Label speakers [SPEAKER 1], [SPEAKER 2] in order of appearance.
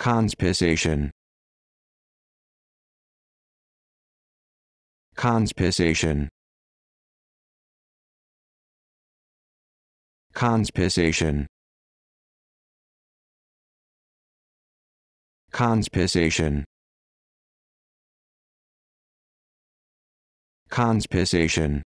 [SPEAKER 1] Conspiration. Conspiration. Conspiration. Conspiration. Conspiration.